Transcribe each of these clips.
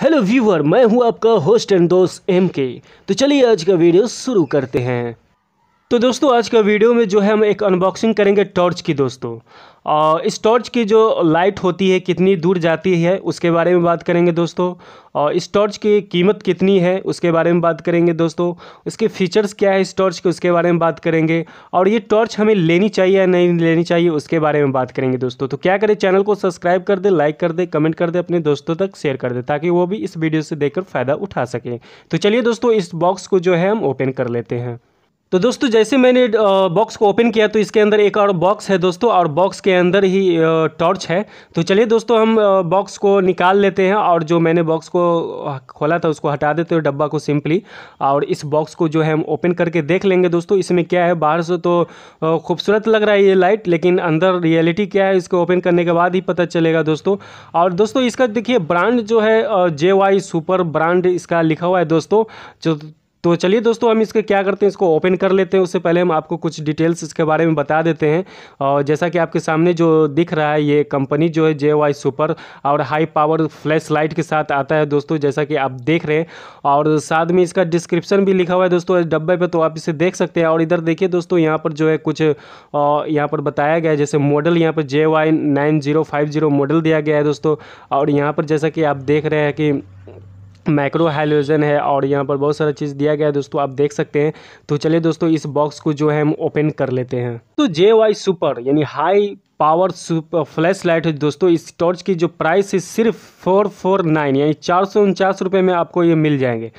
hello viewer मैं हूं आपका होस्ट एंड दोस्त एम के तो चलिए आज का वीडियो शुरू करते हैं तो दोस्तों आज का वीडियो में जो है हम एक अनबॉक्सिंग करेंगे टॉर्च की दोस्तों और इस टॉर्च की जो लाइट होती है कितनी दूर जाती है उसके बारे में बात करेंगे दोस्तों और इस टॉर्च की कीमत कितनी है उसके बारे में बात करेंगे दोस्तों इसके फीचर्स क्या है इस टॉर्च के उसके बारे में बात करेंगे और ये टॉर्च हमें लेनी चाहिए या नहीं लेनी चाहिए उसके बारे में बात करेंगे दोस्तों तो क्या करें चैनल को सब्सक्राइब कर दे लाइक कर दे कमेंट कर दे अपने दोस्तों तक शेयर कर दे ताकि वो भी इस वीडियो से देखकर फ़ायदा उठा सकें तो चलिए दोस्तों इस बॉक्स को जो है हम ओपन कर लेते हैं तो दोस्तों जैसे मैंने बॉक्स को ओपन किया तो इसके अंदर एक और बॉक्स है दोस्तों और बॉक्स के अंदर ही टॉर्च है तो चलिए दोस्तों हम बॉक्स को निकाल लेते हैं और जो मैंने बॉक्स को खोला था उसको हटा देते हैं डब्बा को सिंपली और इस बॉक्स को जो है हम ओपन करके देख लेंगे दोस्तों इसमें क्या है बाहर से तो खूबसूरत लग रहा है ये लाइट लेकिन अंदर रियलिटी क्या है इसको ओपन करने के बाद ही पता चलेगा दोस्तों और दोस्तों इसका देखिए ब्रांड जो है जे सुपर ब्रांड इसका लिखा हुआ है दोस्तों जो तो चलिए दोस्तों हम इसके क्या करते हैं इसको ओपन कर लेते हैं उससे पहले हम आपको कुछ डिटेल्स इसके बारे में बता देते हैं और जैसा कि आपके सामने जो दिख रहा है ये कंपनी जो है जे वाई सुपर और हाई पावर फ्लैश लाइट के साथ आता है दोस्तों जैसा कि आप देख रहे हैं और साथ में इसका डिस्क्रिप्शन भी लिखा हुआ है दोस्तों डब्बे पर तो आप इसे देख सकते हैं और इधर देखिए दोस्तों यहाँ पर जो है कुछ यहाँ पर बताया गया है जैसे मॉडल यहाँ पर J Y nine zero five zero model दिया गया है दोस्तों और यहाँ पर जैसा कि आप देख रहे हैं कि माइक्रो हाइलोजन है और यहाँ पर बहुत सारा चीज़ दिया गया है दोस्तों आप देख सकते हैं तो चलिए दोस्तों इस बॉक्स को जो है हम ओपन कर लेते हैं तो जे वाई सुपर यानी high power super flash light है दोस्तों इस टॉर्च की जो प्राइस है सिर्फ फोर फोर नाइन यानी चार सौ उनचास रुपये में आपको ये मिल जाएंगे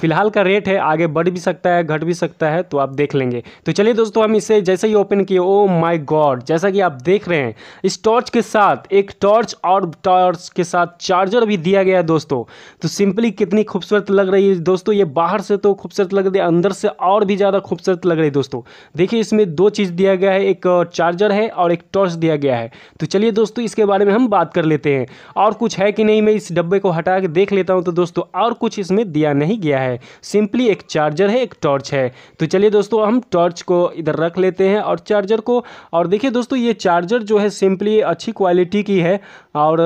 फिलहाल का रेट है आगे बढ़ भी सकता है घट भी सकता है तो आप देख लेंगे तो चलिए दोस्तों हम इसे जैसे ही ओपन किए ओ माय गॉड जैसा कि आप देख रहे हैं इस टॉर्च के साथ एक टॉर्च और टॉर्च के साथ चार्जर भी दिया गया है दोस्तों तो सिंपली कितनी खूबसूरत लग रही है दोस्तों ये बाहर से तो खूबसूरत लग रही है अंदर से और भी ज़्यादा खूबसूरत लग रही है दोस्तों देखिए इसमें दो चीज़ दिया गया है एक चार्जर है और एक टॉर्च क्रॉस दिया गया है तो चलिए दोस्तों इसके बारे में हम बात कर लेते हैं और कुछ है कि नहीं मैं इस डब्बे को हटा के देख लेता हूँ तो दोस्तों और कुछ इसमें दिया नहीं गया है सिंपली एक चार्जर है एक टॉर्च है तो चलिए दोस्तों हम टॉर्च को इधर रख लेते हैं और चार्जर को और देखिए दोस्तों ये चार्जर जो है सिंपली अच्छी क्वालिटी की है और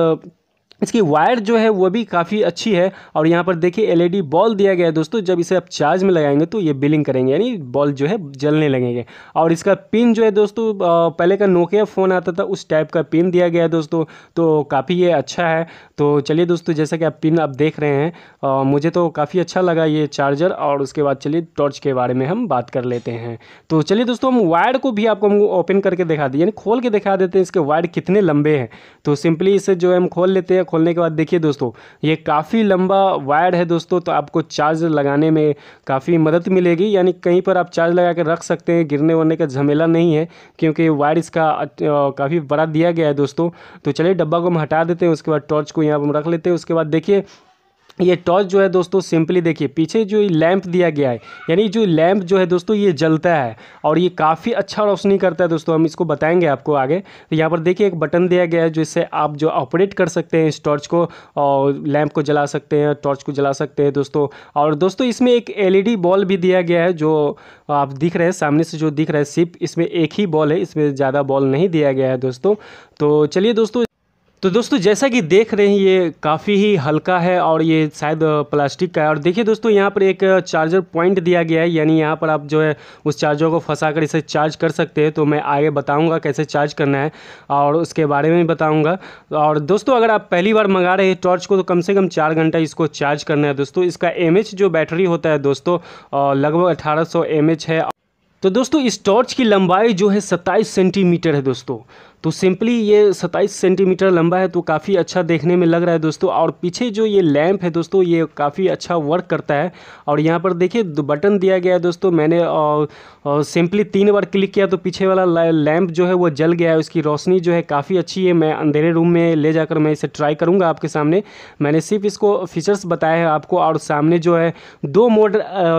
इसकी वायर जो है वो भी काफ़ी अच्छी है और यहाँ पर देखिए एलईडी e बॉल दिया गया है दोस्तों जब इसे आप चार्ज में लगाएंगे तो ये बिलिंग करेंगे यानी बॉल जो है जलने लगेंगे और इसका पिन जो है दोस्तों पहले का नोकिया फ़ोन आता था उस टाइप का पिन दिया गया है दोस्तों तो काफ़ी ये अच्छा है तो चलिए दोस्तों जैसा कि आप पिन आप देख रहे हैं आ, मुझे तो काफ़ी अच्छा लगा ये चार्जर और उसके बाद चलिए टॉर्च के बारे में हम बात कर लेते हैं तो चलिए दोस्तों हम वायर को भी आपको हम ओपन करके दिखा दें यानी खोल के दिखा देते हैं इसके वायर कितने लंबे हैं तो सिंपली इसे जो है हम खोल लेते हैं खोलने के बाद देखिए दोस्तों ये काफ़ी लंबा वायर है दोस्तों तो आपको चार्ज लगाने में काफ़ी मदद मिलेगी यानी कहीं पर आप चार्ज लगा कर रख सकते हैं गिरने वरने का झमेला नहीं है क्योंकि वायर इसका काफ़ी बड़ा दिया गया है दोस्तों तो चलिए डब्बा को हम हटा देते हैं उसके बाद टॉर्च को यहाँ पर हम रख लेते हैं उसके बाद देखिए ये टॉर्च जो है दोस्तों सिंपली देखिए पीछे जो ये लैंप दिया गया है यानी जो लैंप जो है दोस्तों ये जलता है और ये काफ़ी अच्छा रोशनी करता है दोस्तों हम इसको बताएंगे आपको आगे तो यहाँ पर देखिए एक बटन दिया गया है जिससे आप जो ऑपरेट कर सकते हैं इस टॉर्च को और लैंप को जला सकते हैं टॉर्च को जला सकते हैं दोस्तों और दोस्तों इसमें एक एल बॉल भी दिया गया है जो आप दिख रहे हैं सामने से जो दिख रहा है सिर्फ इसमें एक ही बॉल है इसमें ज़्यादा बॉल नहीं दिया गया है दोस्तों तो चलिए दोस्तों तो दोस्तों जैसा कि देख रहे हैं ये काफ़ी ही हल्का है और ये शायद प्लास्टिक का है और देखिए दोस्तों यहाँ पर एक चार्जर पॉइंट दिया गया है यानी यहाँ पर आप जो है उस चार्जर को फंसा कर इसे चार्ज कर सकते हैं तो मैं आगे बताऊँगा कैसे चार्ज करना है और उसके बारे में भी बताऊँगा और दोस्तों अगर आप पहली बार मंगा रहे हैं टॉर्च को तो कम से कम चार घंटा इसको चार्ज करना है दोस्तों इसका एम जो बैटरी होता है दोस्तों लगभग अठारह सौ है तो दोस्तों इस टॉर्च की लंबाई जो है सत्ताईस सेंटीमीटर है दोस्तों तो सिंपली ये सत्ताईस सेंटीमीटर लंबा है तो काफ़ी अच्छा देखने में लग रहा है दोस्तों और पीछे जो ये लैंप है दोस्तों ये काफ़ी अच्छा वर्क करता है और यहाँ पर देखिए बटन दिया गया है दोस्तों मैंने सिंपली तीन बार क्लिक किया तो पीछे वाला लैंप जो है वो जल गया है उसकी रोशनी जो है काफ़ी अच्छी है मैं अंधेरे रूम में ले जाकर मैं इसे ट्राई करूँगा आपके सामने मैंने सिर्फ इसको फीचर्स बताया है आपको और सामने जो है दो मोड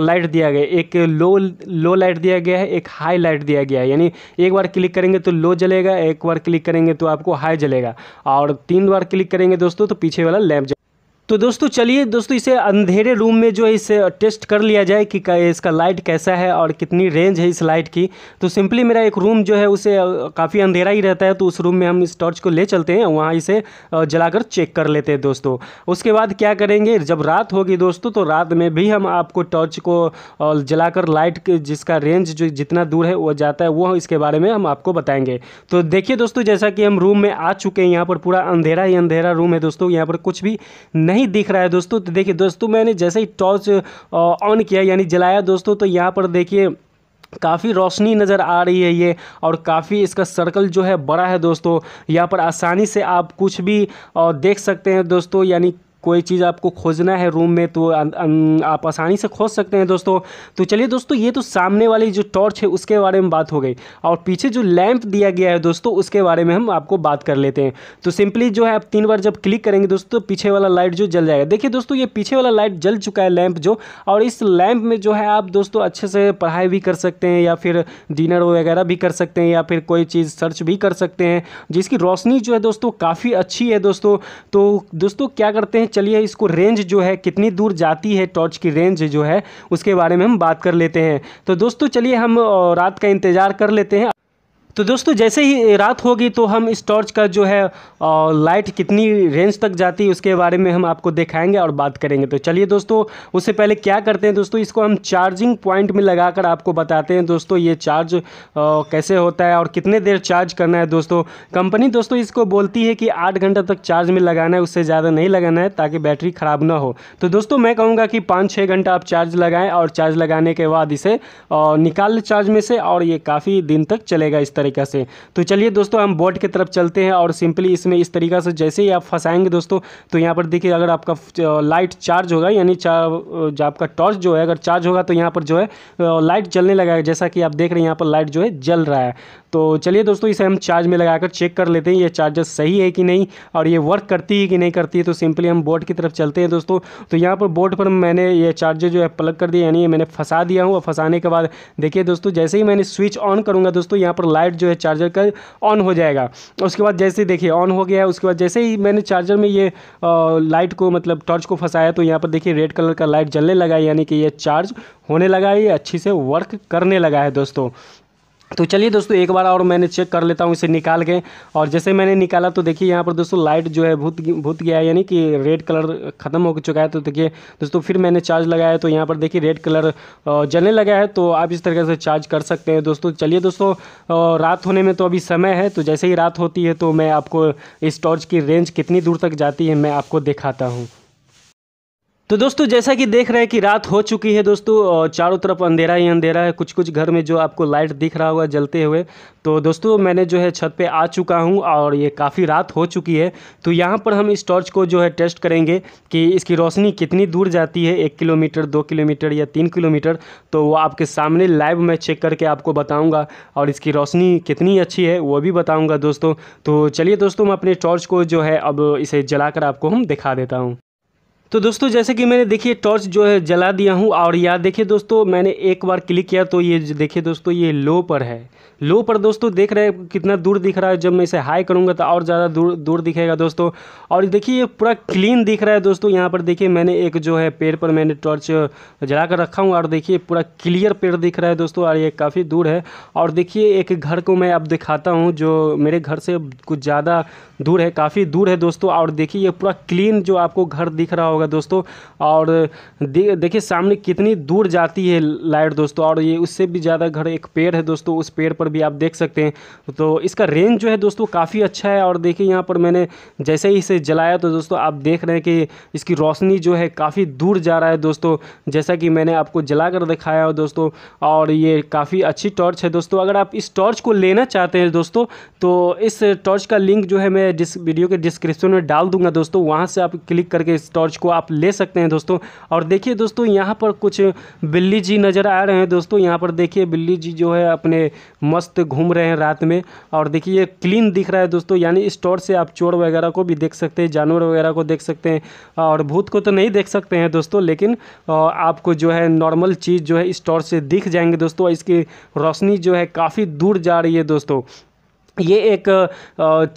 लाइट दिया गया एक लो लो लाइट दिया गया है एक हाई लाइट दिया गया है यानी एक बार क्लिक करेंगे तो लो जलेगा एक बार बार क्लिक करेंगे तो आपको हाई जलेगा और तीन बार क्लिक करेंगे दोस्तों तो पीछे वाला लैम्प तो दोस्तों चलिए दोस्तों इसे अंधेरे रूम में जो है इसे टेस्ट कर लिया जाए कि इसका लाइट कैसा है और कितनी रेंज है इस लाइट की तो सिंपली मेरा एक रूम जो है उसे काफ़ी अंधेरा ही रहता है तो उस रूम में हम इस टॉर्च को ले चलते हैं वहाँ इसे जलाकर चेक कर लेते हैं दोस्तों उसके बाद क्या करेंगे जब रात होगी दोस्तों तो रात में भी हम आपको टॉर्च को जलाकर लाइट जिसका रेंज जो जितना दूर है वो जाता है वो इसके बारे में हम आपको बताएंगे तो देखिए दोस्तों जैसा कि हम रूम में आ चुके हैं यहाँ पर पूरा अंधेरा ही अंधेरा रूम है दोस्तों यहाँ पर कुछ भी नहीं नहीं दिख रहा है दोस्तों तो देखिए दोस्तों मैंने जैसे ही टॉर्च ऑन किया यानी जलाया दोस्तों तो यहाँ पर देखिए काफ़ी रोशनी नज़र आ रही है ये और काफ़ी इसका सर्कल जो है बड़ा है दोस्तों यहाँ पर आसानी से आप कुछ भी देख सकते हैं दोस्तों यानी कोई चीज़ आपको खोजना है रूम में तो आप आसानी से खोज सकते हैं दोस्तों तो चलिए दोस्तों ये तो सामने वाली जो टॉर्च है उसके बारे में बात हो गई और पीछे जो लैंप दिया गया है दोस्तों उसके बारे में हम आपको बात कर लेते हैं तो सिंपली जो है आप तीन बार जब क्लिक करेंगे दोस्तों पीछे वाला लाइट जो जल जाएगा देखिए दोस्तों ये पीछे वाला लाइट जल चुका है लैंप जो और इस लैंप में जो है आप दोस्तों अच्छे से पढ़ाई भी कर सकते हैं या फिर डिनर वगैरह भी कर सकते हैं या फिर कोई चीज़ सर्च भी कर सकते हैं जिसकी रोशनी जो है दोस्तों काफ़ी अच्छी है दोस्तों तो दोस्तों क्या करते हैं चलिए इसको रेंज जो है कितनी दूर जाती है टॉर्च की रेंज जो है उसके बारे में हम बात कर लेते हैं तो दोस्तों चलिए हम रात का इंतज़ार कर लेते हैं तो दोस्तों जैसे ही रात होगी तो हम इस टॉर्च का जो है लाइट कितनी रेंज तक जाती है उसके बारे में हम आपको दिखाएंगे और बात करेंगे तो चलिए दोस्तों उससे पहले क्या करते हैं दोस्तों इसको हम चार्जिंग पॉइंट में लगाकर आपको बताते हैं दोस्तों ये चार्ज आ, कैसे होता है और कितने देर चार्ज करना है दोस्तों कंपनी दोस्तों इसको बोलती है कि आठ घंटा तक चार्ज में लगाना है उससे ज़्यादा नहीं लगाना है ताकि बैटरी ख़राब ना हो तो दोस्तों मैं कहूँगा कि पाँच छः घंटा आप चार्ज लगाएँ और चार्ज लगाने के बाद इसे निकाल चार्ज में से और ये काफ़ी दिन तक चलेगा इस तरह तरीका से तो चलिए दोस्तों हम बोर्ड की तरफ चलते हैं और सिंपली इसमें इस तरीका से जैसे ही आप फंसाएंगे दोस्तों तो यहाँ पर देखिए अगर आपका लाइट चार्ज होगा यानी आपका टॉर्च जो है अगर चार्ज होगा तो यहाँ पर जो है लाइट जलने लगा जैसा कि आप देख रहे हैं यहाँ पर लाइट जो है जल रहा है तो चलिए दोस्तों इसे हम चार्ज में लगाकर चेक कर लेते हैं ये चार्जर सही है कि नहीं और ये वर्क करती है कि नहीं करती है तो सिंपली हम बोर्ड की तरफ चलते हैं दोस्तों तो यहाँ पर बोर्ड पर मैंने ये चार्जर जो है प्लग कर दिया यानी मैंने फंसा दिया हूँ और फंसाने के बाद देखिए दोस्तों जैसे ही मैंने स्विच ऑन करूँगा दोस्तों यहाँ पर लाइट लाइट जो है चार्जर का ऑन हो जाएगा उसके बाद जैसे देखिए ऑन हो गया है उसके बाद जैसे ही मैंने चार्जर में ये लाइट को मतलब टॉर्च को फंसाया तो यहाँ पर देखिए रेड कलर का लाइट जलने लगा यानी कि ये चार्ज होने लगा है ये अच्छी से वर्क करने लगा है दोस्तों तो चलिए दोस्तों एक बार और मैंने चेक कर लेता हूँ इसे निकाल के और जैसे मैंने निकाला तो देखिए यहाँ पर दोस्तों लाइट जो है भूत भूत गया है यानी कि रेड कलर ख़त्म हो चुका है तो देखिए दोस्तों फिर मैंने चार्ज लगाया तो यहाँ पर देखिए रेड कलर जलने लगा है तो आप इस तरीके से चार्ज कर सकते हैं दोस्तों चलिए दोस्तों रात होने में तो अभी समय है तो जैसे ही रात होती है तो मैं आपको इस टॉर्च की रेंज कितनी दूर तक जाती है मैं आपको दिखाता हूँ तो दोस्तों जैसा कि देख रहे हैं कि रात हो चुकी है दोस्तों चारों तरफ अंधेरा ही अंधेरा है कुछ कुछ घर में जो आपको लाइट दिख रहा होगा जलते हुए तो दोस्तों मैंने जो है छत पे आ चुका हूँ और ये काफ़ी रात हो चुकी है तो यहाँ पर हम इस टॉर्च को जो है टेस्ट करेंगे कि इसकी रोशनी कितनी दूर जाती है एक किलोमीटर दो किलोमीटर या तीन किलोमीटर तो वो आपके सामने लाइव मैं चेक करके आपको बताऊँगा और इसकी रोशनी कितनी अच्छी है वो भी बताऊँगा दोस्तों तो चलिए दोस्तों मैं अपने टॉर्च को जो है अब इसे जला आपको हम दिखा देता हूँ तो दोस्तों जैसे कि मैंने देखिए टॉर्च जो है जला दिया हूँ और यार देखिए दोस्तों मैंने एक बार क्लिक किया तो ये देखिए दोस्तों ये लो पर है लो पर दोस्तों देख रहे हैं कितना दूर दिख रहा है जब मैं इसे हाई करूँगा तो और ज़्यादा दूर दूर दिखेगा दोस्तों और देखिए ये पूरा क्लीन दिख रहा है दोस्तों यहाँ पर देखिए मैंने एक जो है पेड़ पर मैंने टॉर्च जला कर रखा हूँ और देखिए पूरा क्लियर पेड़ दिख रहा है दोस्तों और ये काफ़ी दूर है और देखिए एक घर को मैं अब दिखाता हूँ जो मेरे घर से कुछ ज़्यादा दूर है काफ़ी दूर है दोस्तों और देखिए ये पूरा क्लीन जो आपको घर दिख रहा होगा होगा दोस्तों और दे, देखिए सामने कितनी दूर जाती है लाइट दोस्तों और ये उससे भी ज़्यादा घर एक पेड़ है दोस्तों उस पेड़ पर भी आप देख सकते हैं तो इसका रेंज जो है दोस्तों काफ़ी अच्छा है और देखिए यहाँ पर मैंने जैसे ही इसे जलाया तो दोस्तों आप देख रहे हैं कि इसकी रोशनी जो है काफ़ी दूर जा रहा है दोस्तों जैसा कि मैंने आपको जला कर दिखाया हो दोस्तों और ये काफ़ी अच्छी टॉर्च है दोस्तों अगर आप इस टॉर्च को लेना चाहते हैं दोस्तों तो इस टॉर्च का लिंक जो है मैं वीडियो के डिस्क्रिप्शन में डाल दूंगा दोस्तों वहां से आप क्लिक करके इस टॉर्च को आप ले सकते हैं दोस्तों और देखिए दोस्तों यहाँ पर कुछ बिल्ली जी नज़र आ रहे हैं दोस्तों यहाँ पर देखिए बिल्ली जी जो है अपने मस्त घूम रहे हैं रात में और देखिए ये क्लीन दिख रहा है दोस्तों यानी स्टोर से आप चोर वगैरह को भी देख सकते हैं जानवर वगैरह को देख सकते हैं और भूत को तो नहीं देख सकते हैं दोस्तों लेकिन आपको जो है नॉर्मल चीज़ जो है स्टोर से दिख जाएंगे दोस्तों इसकी रोशनी जो है काफ़ी दूर जा रही है दोस्तों ये एक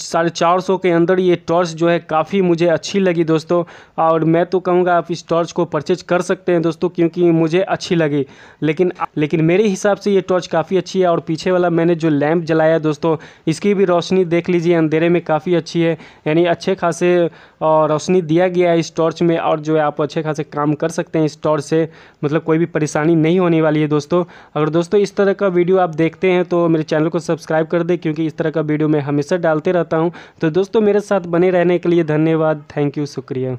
साढ़े चार सौ के अंदर ये टॉर्च जो है काफ़ी मुझे अच्छी लगी दोस्तों और मैं तो कहूँगा आप इस टॉर्च को परचेज कर सकते हैं दोस्तों क्योंकि मुझे अच्छी लगी लेकिन लेकिन मेरे हिसाब से ये टॉर्च काफ़ी अच्छी है और पीछे वाला मैंने जो लैंप जलाया दोस्तों इसकी भी रोशनी देख लीजिए अंधेरे में काफ़ी अच्छी है यानी अच्छे खासे रोशनी दिया गया है इस टॉर्च में और जो है आप अच्छे खासे काम कर सकते हैं इस टॉर्च से मतलब कोई भी परेशानी नहीं होने वाली है दोस्तों अगर दोस्तों इस तरह का वीडियो आप देखते हैं तो मेरे चैनल को सब्सक्राइब कर दें क्योंकि इस तरह तरह का वीडियो मैं हमेशा डालते रहता हूँ तो दोस्तों मेरे साथ बने रहने के लिए धन्यवाद थैंक यू शुक्रिया